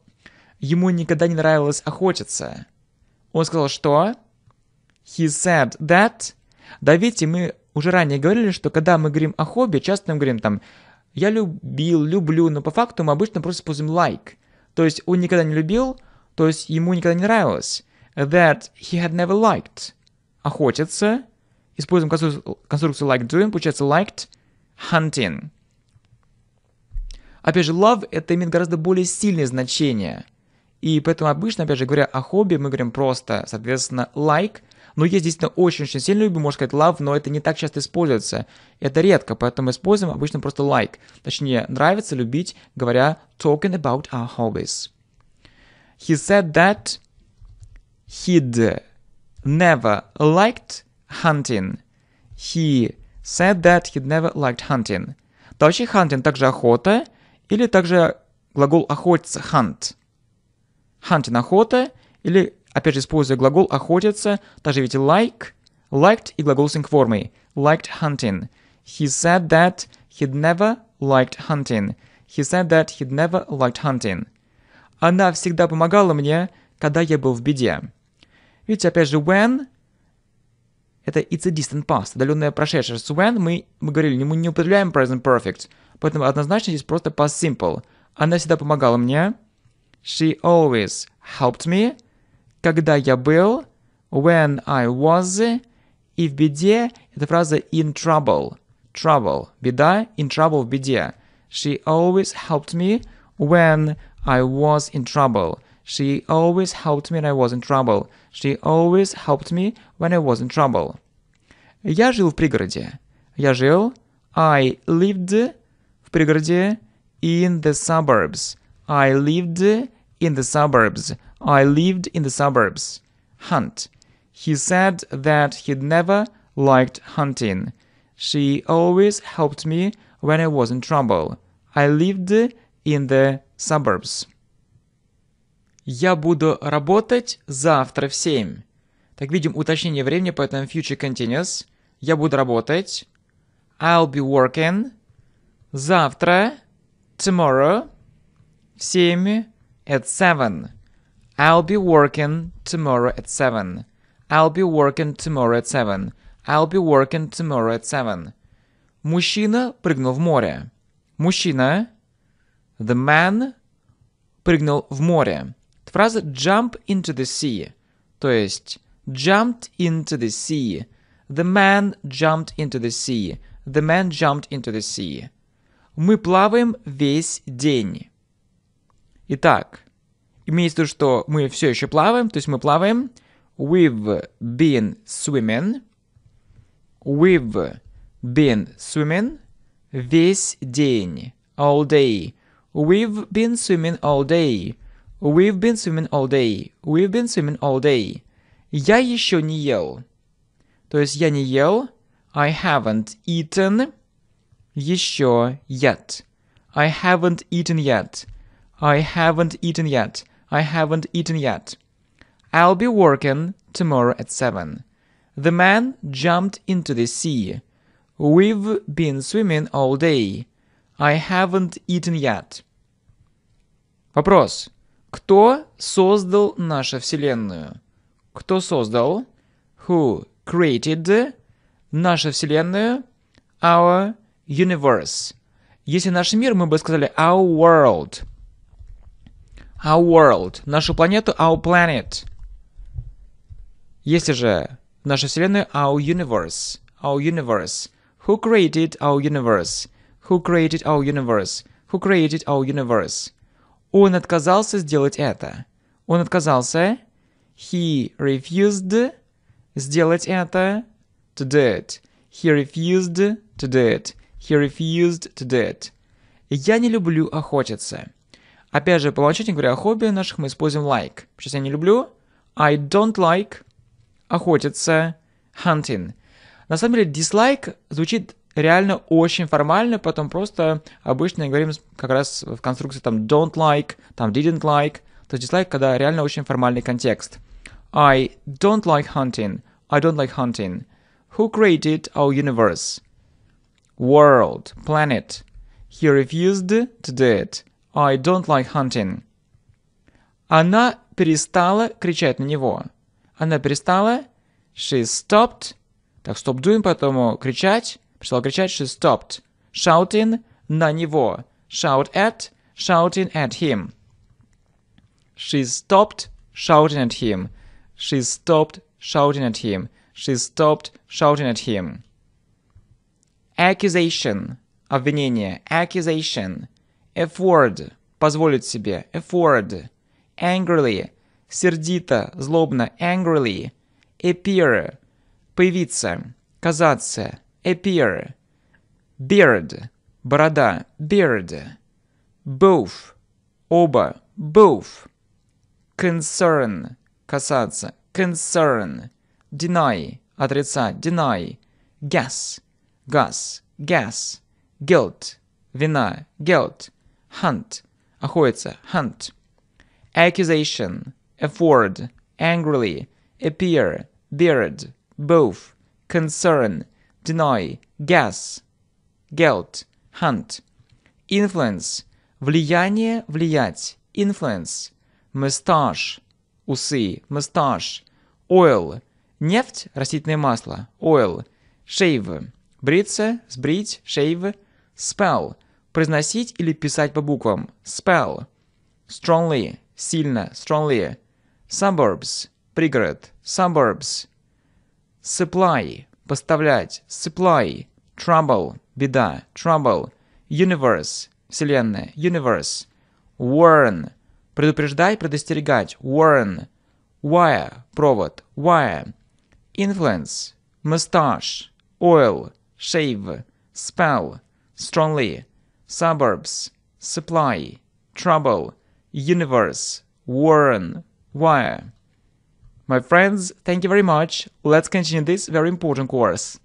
ему никогда не нравилось охотиться. Он сказал, что? He said that да, видите, мы уже ранее говорили, что когда мы говорим о хобби, часто мы говорим там «я любил», «люблю», но по факту мы обычно просто используем «like». То есть он никогда не любил, то есть ему никогда не нравилось. That he had never liked. Охотиться. Используем конструкцию like doing, получается liked. Hunting. Опять же, love это имеет гораздо более сильное значение. И поэтому обычно, опять же, говоря о хобби, мы говорим просто, соответственно, like – но есть действительно очень-очень сильно любим, можно сказать love, но это не так часто используется. Это редко, поэтому используем обычно просто like. Точнее, нравится, любить, говоря talking about our hobbies. He said that he'd never liked hunting. He said that he'd never liked hunting. Да, вообще hunting также охота, или также глагол охотиться, hunt. Hunting – охота, или Опять же, используя глагол «охотиться», также видите «like», «liked» и глагол с инкформой «liked hunting». He said that he'd never liked hunting. He said that he'd never liked hunting. Она всегда помогала мне, когда я был в беде. Видите, опять же, when — это it's a distant past, удаленное прошедшее. С when мы, мы говорили, мы не употребляем present perfect, поэтому однозначно здесь просто past simple. Она всегда помогала мне. She always helped me когда я был, when I was, и в беде это фраза in trouble. Trouble – беда, in trouble – в беде. She always helped me when I was in trouble. She always helped me when I was in trouble. She always helped me when I was in trouble. Я жил в пригороде. Я жил. I lived в пригороде in the suburbs. I lived in the suburbs. I lived in the suburbs. Hunt. He said that he'd never liked hunting. She always helped me when I was in trouble. I lived in the suburbs. Я буду работать завтра в семь. Так, видим уточнение времени, поэтому future continuous. Я буду работать. I'll be working. Завтра. Tomorrow. В семь, At 7. I'll be working tomorrow at 7. I'll be working tomorrow at 7. I'll be working tomorrow at 7. Мужчина прыгнул в море. Мужчина. The man прыгнул в море. Фраза jump into the sea. То есть jumped into the sea. The man jumped into the sea. The man jumped into the sea. Мы плаваем весь день. Итак, Имеется в виду, что мы все еще плаваем, то есть мы плаваем. We've been swimming. We've been swimming. Весь день. All day. We've been swimming all day. We've been swimming all day. We've been swimming all day. Я еще не ел. То есть я не ел. I haven't eaten еще yet. I haven't eaten yet. I haven't eaten yet. I haven't eaten yet. I'll be working tomorrow at seven. The man jumped into the sea. We've been swimming all day. I haven't eaten yet. Вопрос. Кто создал нашу Вселенную? Кто создал? Who created нашу Вселенную? Our universe. Если наш мир, мы бы сказали our world. our world, нашу планету, our planet. Если же наша вселенная, our universe, our universe. Who created our universe? Who created our universe? Who created our universe? Он отказался сделать это. Он отказался. He refused сделать это. To do it. He refused to do it. He refused to do it. Я не люблю охотиться. Опять же, полномочительный, говоря о хобби наших, мы используем like. Сейчас я не люблю. I don't like охотиться, hunting. На самом деле, dislike звучит реально очень формально, потом просто обычно говорим как раз в конструкции там don't like, там didn't like. То есть dislike, когда реально очень формальный контекст. I don't like hunting. I don't like hunting. Who created our universe? World, planet. He refused to do it. I don't like hunting. Она перестала кричать на него. Она перестала. She stopped. Так, stop doing, поэтому кричать. Перестала кричать. She stopped. Shouting на него. Shout at. Shouting at him. She stopped shouting at him. She stopped shouting at him. She stopped shouting at him. Accusation. Обвинение. Accusation afford – позволить себе, afford. Angrily – сердито, злобно, angrily. Appear – появиться, казаться, appear. Beard – борода, beard. Both – оба, both. Concern – касаться, concern. Deny – отрицать, deny. Gas – газ, gas. Guilt – вина, guilt – hunt, охотиться, hunt. Accusation, afford, angrily, appear, beard, both, concern, deny, guess, guilt, hunt. Influence, влияние, влиять, influence. moustache, усы, moustache, Oil, нефть, растительное масло, oil. Shave, бриться, сбрить, shave. Spell, произносить или писать по буквам. Spell. Strongly. Сильно. Strongly. Suburbs. Пригород. Suburbs. Supply. Поставлять. Supply. Trouble. Беда. Trouble. Universe. Вселенная. Universe. Warn. Предупреждай, предостерегать. Warn. Wire. Провод. Wire. Influence. Mustache. Oil. Shave. Spell. Strongly. suburbs, supply, trouble, universe, warren, wire. My friends, thank you very much. Let's continue this very important course.